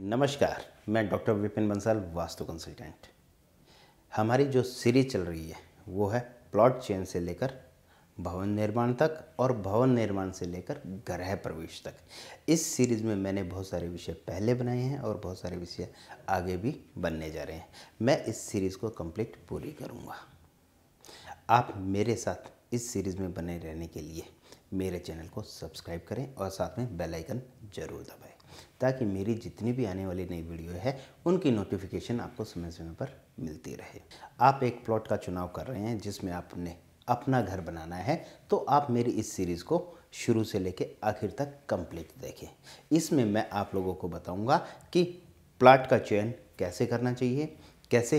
नमस्कार मैं doctor Vipin Bansal vastu consultant हमारी जो सीरीज चल रही है वो है प्लॉट चेन से लेकर भवन निर्माण तक और भवन निर्माण से लेकर गृह प्रवेश तक इस सीरीज़ में मैंने बहुत सारे विषय पहले बनाए हैं और बहुत सारे विषय आगे भी बनने जा रहे हैं मैं इस सीरीज़ को कंप्लीट पूरी करूँगा आप मेरे साथ इस सीरीज़ में बने रहने के लिए मेरे चैनल को सब्सक्राइब करें और साथ में बेल आइकन ज़रूर दबाएं ताकि मेरी जितनी भी आने वाली नई वीडियो है उनकी नोटिफिकेशन आपको समय समय पर मिलती रहे आप एक प्लॉट का चुनाव कर रहे हैं जिसमें आपने अपना घर बनाना है तो आप मेरी इस सीरीज़ को शुरू से लेकर आखिर तक कंप्लीट देखें इसमें मैं आप लोगों को बताऊंगा कि प्लाट का चयन कैसे करना चाहिए कैसे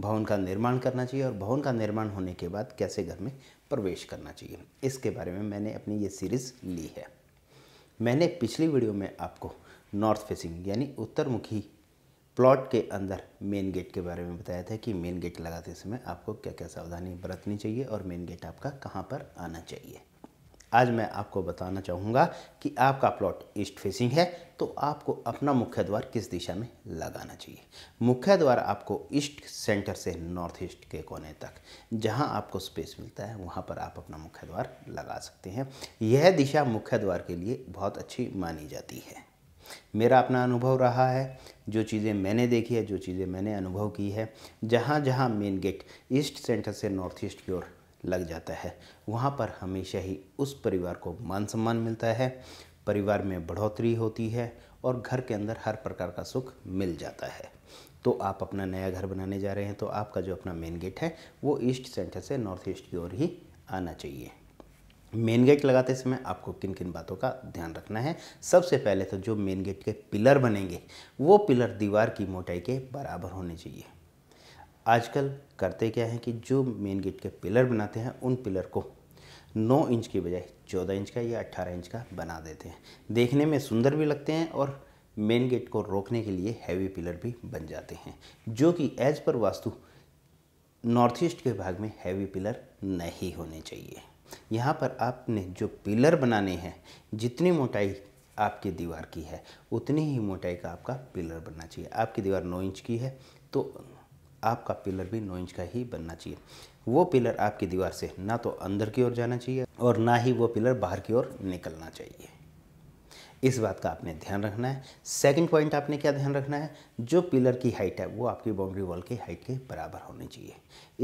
भवन का निर्माण करना चाहिए और भवन का निर्माण होने के बाद कैसे घर में प्रवेश करना चाहिए इसके बारे में मैंने अपनी ये सीरीज़ ली है मैंने पिछली वीडियो में आपको नॉर्थ फेसिंग यानी उत्तरमुखी प्लॉट के अंदर मेन गेट के बारे में बताया था कि मेन गेट लगाते समय आपको क्या क्या सावधानी बरतनी चाहिए और मेन गेट आपका कहाँ पर आना चाहिए आज मैं आपको बताना चाहूँगा कि आपका प्लॉट ईस्ट फेसिंग है तो आपको अपना मुख्य द्वार किस दिशा में लगाना चाहिए मुख्य द्वार आपको ईस्ट सेंटर से नॉर्थ ईस्ट के कोने तक जहाँ आपको स्पेस मिलता है वहाँ पर आप अपना मुख्य द्वार लगा सकते हैं यह दिशा मुख्य द्वार के लिए बहुत अच्छी मानी जाती है मेरा अपना अनुभव रहा है जो चीज़ें मैंने देखी है जो चीज़ें मैंने अनुभव की है जहाँ जहाँ मेन गेट ईस्ट सेंटर से नॉर्थ ईस्ट की ओर लग जाता है वहाँ पर हमेशा ही उस परिवार को मान सम्मान मिलता है परिवार में बढ़ोतरी होती है और घर के अंदर हर प्रकार का सुख मिल जाता है तो आप अपना नया घर बनाने जा रहे हैं तो आपका जो अपना मेन गेट है वो ईस्ट सेंटर से नॉर्थ ईस्ट की ओर ही आना चाहिए मेन गेट लगाते समय आपको किन किन बातों का ध्यान रखना है सबसे पहले तो जो मेन गेट के पिलर बनेंगे वो पिलर दीवार की मोटाई के बराबर होने चाहिए आजकल करते क्या हैं कि जो मेन गेट के पिलर बनाते हैं उन पिलर को 9 इंच की बजाय 14 इंच का या 18 इंच का बना देते हैं देखने में सुंदर भी लगते हैं और मेन गेट को रोकने के लिए हैवी पिलर भी बन जाते हैं जो कि as per vastu north east के भाग में हैवी पिलर नहीं होने चाहिए यहाँ पर आपने जो पिलर बनाने हैं जितनी मोटाई आपकी दीवार की है उतनी ही मोटाई का आपका पिलर बनना चाहिए आपकी दीवार नौ इंच की है तो आपका पिलर भी नौ इंच का ही बनना चाहिए वो पिलर आपकी दीवार से ना तो अंदर की ओर जाना चाहिए और ना ही वो पिलर बाहर की ओर निकलना चाहिए इस बात का आपने ध्यान रखना है सेकंड पॉइंट आपने क्या ध्यान रखना है जो पिलर की हाइट है वो आपकी बाउंड्री वॉल की हाइट के बराबर होनी चाहिए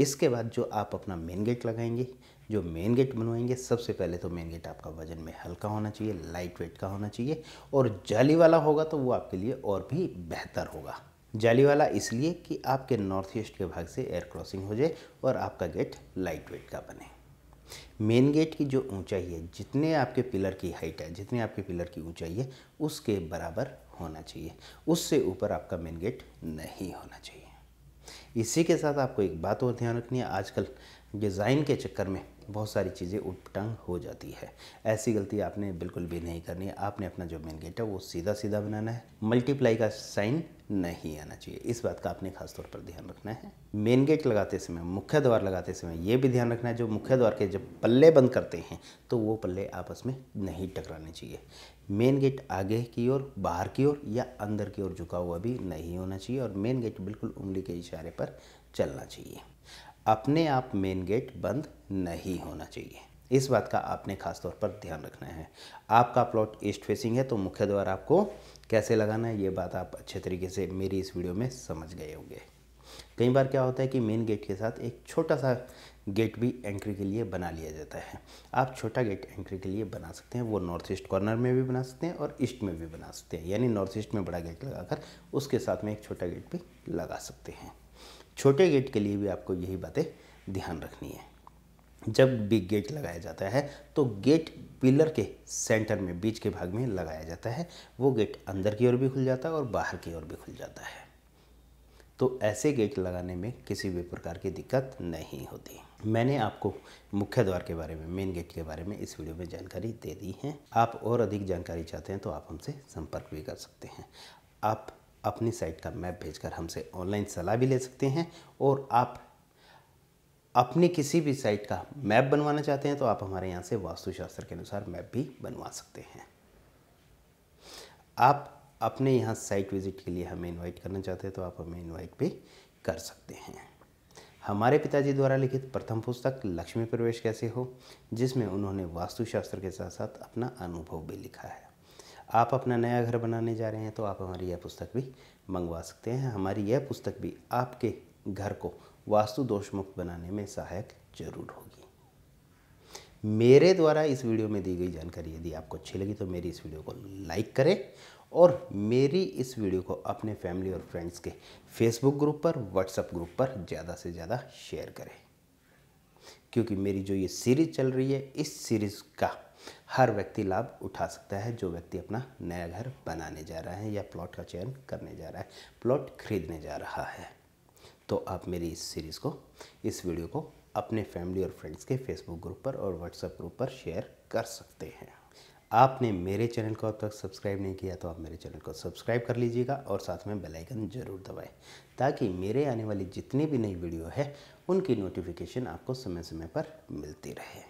इसके बाद जो आप अपना मेन गेट लगाएंगे जो मेन गेट बनवाएंगे सबसे पहले तो मेन गेट आपका वजन में हल्का होना चाहिए लाइट वेट का होना चाहिए और जाली वाला होगा तो वो आपके लिए और भी बेहतर होगा जाली वाला इसलिए कि आपके नॉर्थ ईस्ट के भाग से एयर क्रॉसिंग हो जाए और आपका गेट लाइट वेट का बने मेन गेट की जो ऊंचाई है जितने आपके पिलर की हाइट है जितने आपके पिलर की ऊंचाई है उसके बराबर होना चाहिए उससे ऊपर आपका मेन गेट नहीं होना चाहिए इसी के साथ आपको एक बात और ध्यान रखनी है आजकल डिज़ाइन के चक्कर में बहुत सारी चीज़ें उपटंग हो जाती है ऐसी गलती आपने बिल्कुल भी नहीं करनी आपने अपना जो मेन गेट है वो सीधा सीधा बनाना है मल्टीप्लाई का साइन नहीं आना चाहिए इस बात का आपने खास तौर पर ध्यान रखना है मेन गेट लगाते समय मुख्य द्वार लगाते समय ये भी ध्यान रखना है जो मुख्य द्वार के जब पल्ले बंद करते हैं तो वो पल्ले आपस में नहीं टकराने चाहिए मेन गेट आगे की ओर बाहर की ओर या अंदर की ओर झुका हुआ भी नहीं होना चाहिए और मेन गेट बिल्कुल उंगली के इशारे पर चलना चाहिए अपने आप मेन गेट बंद नहीं होना चाहिए इस बात का आपने खासतौर पर ध्यान रखना है आपका प्लॉट ईस्ट फेसिंग है तो मुख्य द्वार आपको कैसे लगाना है ये बात आप अच्छे तरीके से मेरी इस वीडियो में समझ गए होंगे कई बार क्या होता है कि मेन गेट के साथ एक छोटा सा गेट भी एंट्री के लिए बना लिया जाता है आप छोटा गेट एंट्री के लिए बना सकते हैं वो नॉर्थ ईस्ट कॉर्नर में भी बना सकते हैं और ईस्ट में भी बना सकते हैं यानी नॉर्थ ईस्ट में बड़ा गेट लगाकर उसके साथ में एक छोटा गेट भी लगा सकते हैं छोटे गेट के लिए भी आपको यही बातें ध्यान रखनी है जब भी गेट लगाया जाता है तो गेट पिलर के सेंटर में बीच के भाग में लगाया जाता है वो गेट अंदर की ओर भी खुल जाता है और बाहर की ओर भी खुल जाता है तो ऐसे गेट लगाने में किसी भी प्रकार की दिक्कत नहीं होती मैंने आपको मुख्य द्वार के बारे में मेन गेट के बारे में इस वीडियो में जानकारी दे दी है आप और अधिक जानकारी चाहते हैं तो आप हमसे संपर्क भी कर सकते हैं आप अपनी साइट का मैप भेजकर हमसे ऑनलाइन सलाह भी ले सकते हैं और आप अपने किसी भी साइट का मैप बनवाना चाहते हैं तो आप हमारे यहाँ से वास्तुशास्त्र के अनुसार मैप भी बनवा सकते हैं आप अपने यहाँ साइट विज़िट के लिए हमें इनवाइट करना चाहते हैं तो आप हमें इनवाइट भी कर सकते हैं हमारे पिताजी द्वारा लिखित प्रथम पुस्तक लक्ष्मी प्रवेश कैसे हो जिसमें उन्होंने वास्तुशास्त्र के साथ साथ अपना अनुभव भी लिखा है आप अपना नया घर बनाने जा रहे हैं तो आप हमारी यह पुस्तक भी मंगवा सकते हैं हमारी यह पुस्तक भी आपके घर को वास्तु दोष मुक्त बनाने में सहायक जरूर होगी मेरे द्वारा इस वीडियो में दी गई जानकारी यदि आपको अच्छी लगी तो मेरी इस वीडियो को लाइक करें और मेरी इस वीडियो को अपने फैमिली और फ्रेंड्स के फेसबुक ग्रुप पर व्हाट्सएप ग्रुप पर ज़्यादा से ज़्यादा शेयर करें क्योंकि मेरी जो ये सीरीज़ चल रही है इस सीरीज़ का हर व्यक्ति लाभ उठा सकता है जो व्यक्ति अपना नया घर बनाने जा रहा है या प्लॉट का चयन करने जा रहा है प्लॉट खरीदने जा रहा है तो आप मेरी इस सीरीज़ को इस वीडियो को अपने फैमिली और फ्रेंड्स के फेसबुक ग्रुप पर और व्हाट्सएप ग्रुप पर शेयर कर सकते हैं आपने मेरे चैनल को अब तक सब्सक्राइब नहीं किया तो आप मेरे चैनल को सब्सक्राइब कर लीजिएगा और साथ में बेल आइकन जरूर दबाएं ताकि मेरे आने वाली जितनी भी नई वीडियो है उनकी नोटिफिकेशन आपको समय समय पर मिलती रहे